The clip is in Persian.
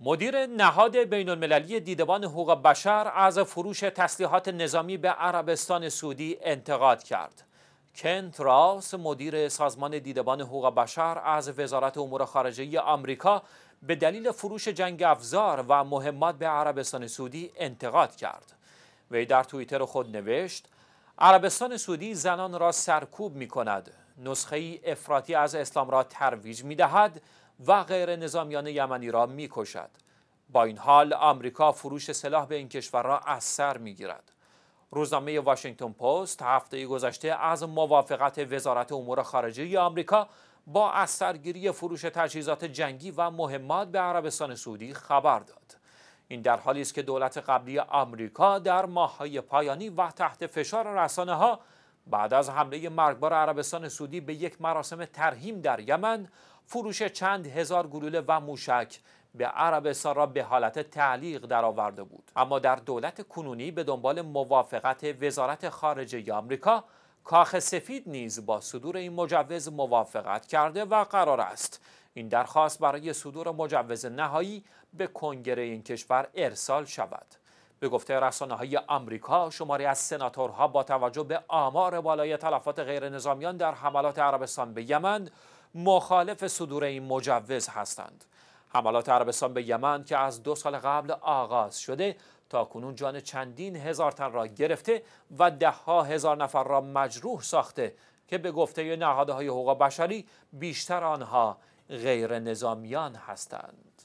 مدیر نهاد بین المللی دیدبان حقوق بشر از فروش تسلیحات نظامی به عربستان سعودی انتقاد کرد. کنت راوس، مدیر سازمان دیدبان حقوق بشر از وزارت امور خارجه آمریکا به دلیل فروش جنگ افزار و مهمات به عربستان سعودی انتقاد کرد. وی در توییتر خود نوشت عربستان سعودی زنان را سرکوب می کند نسخه افراطی از اسلام را ترویج می دهد و غیر نظامیان یمنی را می کشد. با این حال آمریکا فروش سلاح به این کشور را از سر می گیرد. روزنامه واشنگتن پست هفته گذشته از موافقت وزارت امور خارجه آمریکا با از سرگیری فروش تجهیزات جنگی و مهمات به عربستان سعودی خبر داد. این در حالی است که دولت قبلی آمریکا در ماه‌های پایانی و تحت فشار رسانه ها بعد از حمله مرگبار عربستان سعودی به یک مراسم ترهیم در یمن فروش چند هزار گلوله و موشک به عربستان را به حالت تعلیق درآورده بود اما در دولت کنونی به دنبال موافقت وزارت خارجه آمریکا کاخ سفید نیز با صدور این مجوز موافقت کرده و قرار است این درخواست برای صدور مجوز نهایی به کنگره این کشور ارسال شود به گفته رسانه های آمریکا شماری از سناتورها با توجه به آمار بالای تلفات نظامیان در حملات عربستان به یمن مخالف صدور این مجوز هستند حملات عربستان به یمن که از دو سال قبل آغاز شده تا کنون جان چندین هزار تن را گرفته و دهها هزار نفر را مجروح ساخته که به گفته نهادهای حقوق بشری بیشتر آنها غیر نظامیان هستند